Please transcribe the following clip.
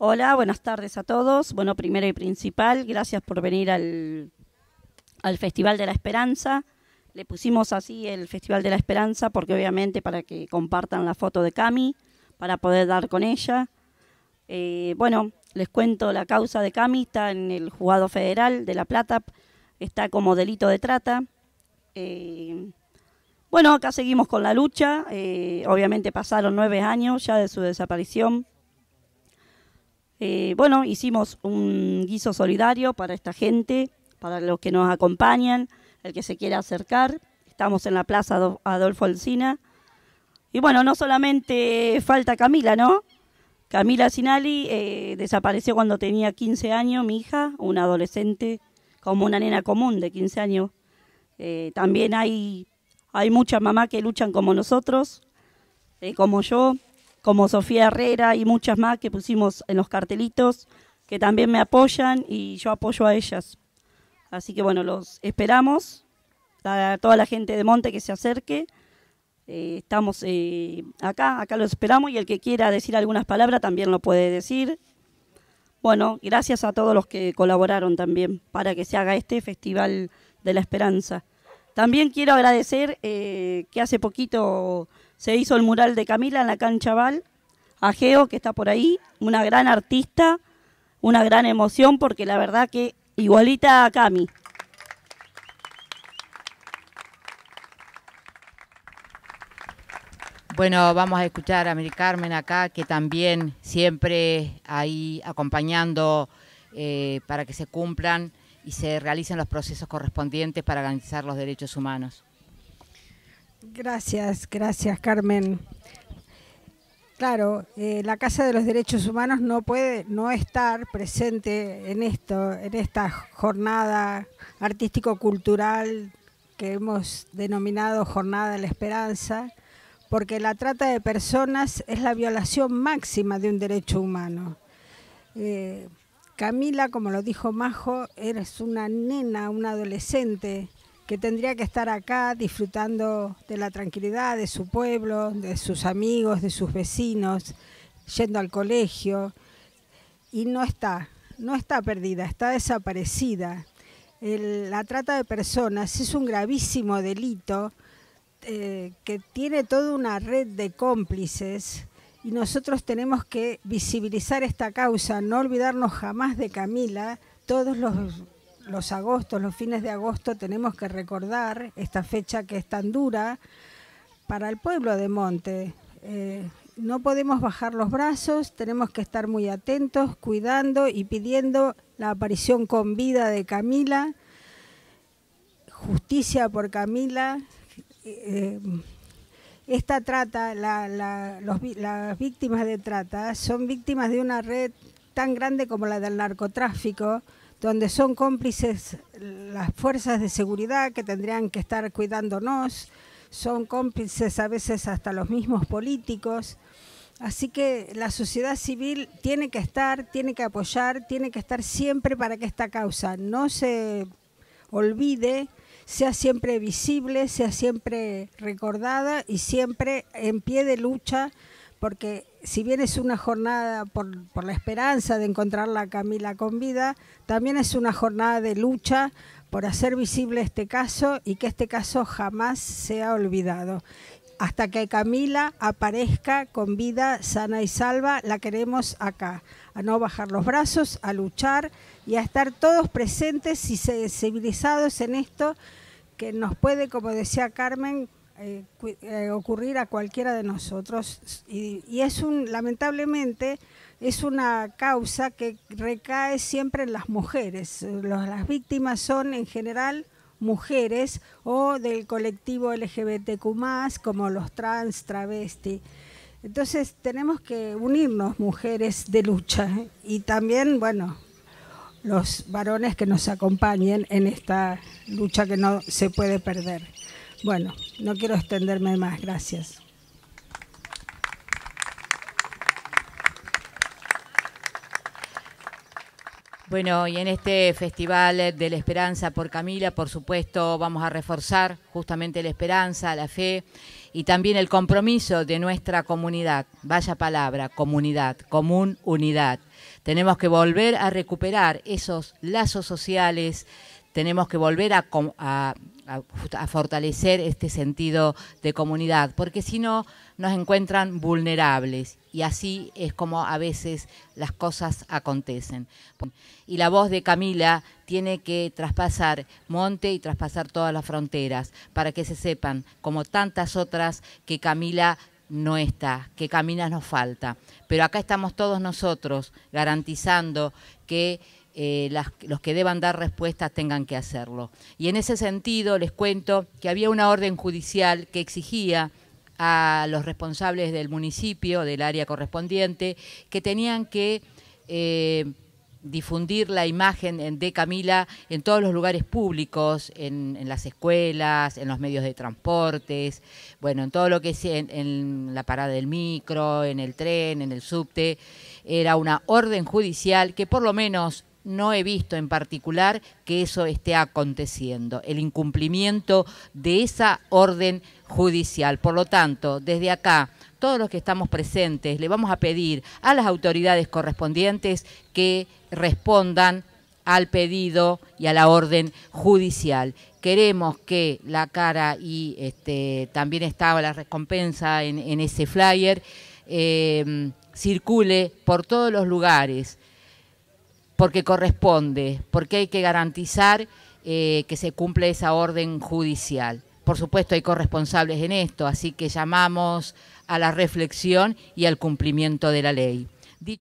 Hola, buenas tardes a todos. Bueno, primero y principal, gracias por venir al, al, Festival de la Esperanza. Le pusimos así el Festival de la Esperanza porque obviamente para que compartan la foto de Cami, para poder dar con ella. Eh, bueno, les cuento la causa de Cami, está en el juzgado federal de La Plata, está como delito de trata. Eh, bueno, acá seguimos con la lucha, eh, obviamente pasaron nueve años ya de su desaparición eh, bueno, hicimos un guiso solidario para esta gente, para los que nos acompañan, el que se quiera acercar. Estamos en la Plaza Adolfo Alsina. Y bueno, no solamente falta Camila, ¿no? Camila Sinali eh, desapareció cuando tenía 15 años, mi hija, una adolescente, como una nena común de 15 años. Eh, también hay, hay muchas mamás que luchan como nosotros, como yo, como Sofía Herrera y muchas más que pusimos en los cartelitos, que también me apoyan y yo apoyo a ellas. Así que bueno, los esperamos, a toda la gente de Monte que se acerque. Eh, estamos eh, acá, acá los esperamos y el que quiera decir algunas palabras también lo puede decir. Bueno, gracias a todos los que colaboraron también para que se haga este Festival de la Esperanza. También quiero agradecer eh, que hace poquito se hizo el mural de Camila en la cancha Val, Geo, que está por ahí, una gran artista, una gran emoción, porque la verdad que igualita a Cami. Bueno, vamos a escuchar a mi Carmen acá, que también siempre ahí acompañando eh, para que se cumplan y se realicen los procesos correspondientes para garantizar los derechos humanos. Gracias, gracias Carmen. Claro, eh, la Casa de los Derechos Humanos no puede no estar presente en esto, en esta jornada artístico-cultural que hemos denominado Jornada de la Esperanza, porque la trata de personas es la violación máxima de un derecho humano. Eh, Camila, como lo dijo Majo, eres una nena, una adolescente que tendría que estar acá disfrutando de la tranquilidad de su pueblo, de sus amigos, de sus vecinos, yendo al colegio, y no está, no está perdida, está desaparecida. la trata de personas es un gravísimo delito eh, que tiene toda una red de cómplices y nosotros tenemos que visibilizar esta causa, no olvidarnos jamás de Camila, todos los los agostos, los fines de agosto, tenemos que recordar esta fecha que es tan dura para el pueblo de Monte. Eh, no podemos bajar los brazos, tenemos que estar muy atentos, cuidando y pidiendo la aparición con vida de Camila, justicia por Camila. Eh, esta trata, las víctimas de trata, son víctimas de una red tan grande como la del narcotráfico, donde son cómplices las fuerzas de seguridad que tendrían que estar cuidándonos, son cómplices a veces hasta los mismos políticos. Así que la sociedad civil tiene que estar, tiene que apoyar, tiene que estar siempre para que esta causa no se olvide, sea siempre visible, sea siempre recordada y siempre en pie de lucha porque si bien es una jornada por, la esperanza de encontrarla a Camila con vida, también es una jornada de lucha por hacer visible este caso y que este caso jamás sea olvidado. Hasta que Camila aparezca con vida sana y salva, la queremos acá, a no bajar los brazos, a luchar y a estar todos presentes y sensibilizados en esto que nos puede, como decía Carmen, eh, eh, ocurrir a cualquiera de nosotros y, es un lamentablemente es una causa que recae siempre en las mujeres. las víctimas son en general mujeres o del colectivo LGBTQ como los trans, travesti. Entonces tenemos que unirnos mujeres de lucha y también, bueno, los varones que nos acompañen en esta lucha que no se puede perder. Bueno, no quiero extenderme más, gracias. Bueno, y en este Festival de la Esperanza por Camila, por supuesto, vamos a reforzar justamente la esperanza, la fe y también el compromiso de nuestra comunidad. Vaya palabra, comunidad, común unidad. Tenemos que volver a recuperar esos lazos sociales tenemos que volver a, fortalecer este sentido de comunidad, porque si no nos encuentran vulnerables y así es como a veces las cosas acontecen. Y la voz de Camila tiene que traspasar monte y traspasar todas las fronteras para que se sepan, como tantas otras, que Camila no está, que Camila nos falta. Pero acá estamos todos nosotros garantizando que eh, los que deban dar respuestas tengan que hacerlo. Y en ese sentido les cuento que había una orden judicial que exigía a los responsables del municipio, del área correspondiente, que tenían que eh, difundir la imagen de Camila en todos los lugares públicos, en, las escuelas, en los medios de transportes, bueno, en todo lo que es en, la parada del micro, en el tren, en el subte. Era una orden judicial que por lo menos no he visto en particular que eso esté aconteciendo, el incumplimiento de esa orden judicial. Por lo tanto, desde acá, todos los que estamos presentes, le vamos a pedir a las autoridades correspondientes que respondan al pedido y a la orden judicial. Queremos que la cara y este, también estaba la recompensa en, ese flyer eh, circule por todos los lugares porque corresponde, porque hay que garantizar eh, que se cumple esa orden judicial. Por supuesto hay corresponsables en esto, así que llamamos a la reflexión y al cumplimiento de la ley.